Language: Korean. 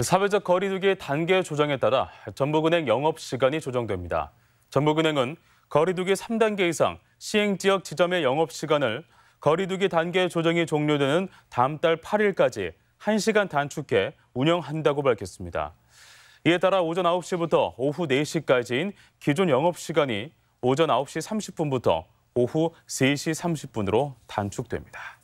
사회적 거리두기 단계 조정에 따라 전북은행 영업시간이 조정됩니다. 전북은행은 거리두기 3단계 이상 시행지역 지점의 영업시간을 거리두기 단계 조정이 종료되는 다음 달 8일까지 1시간 단축해 운영한다고 밝혔습니다. 이에 따라 오전 9시부터 오후 4시까지인 기존 영업시간이 오전 9시 30분부터 오후 3시 30분으로 단축됩니다.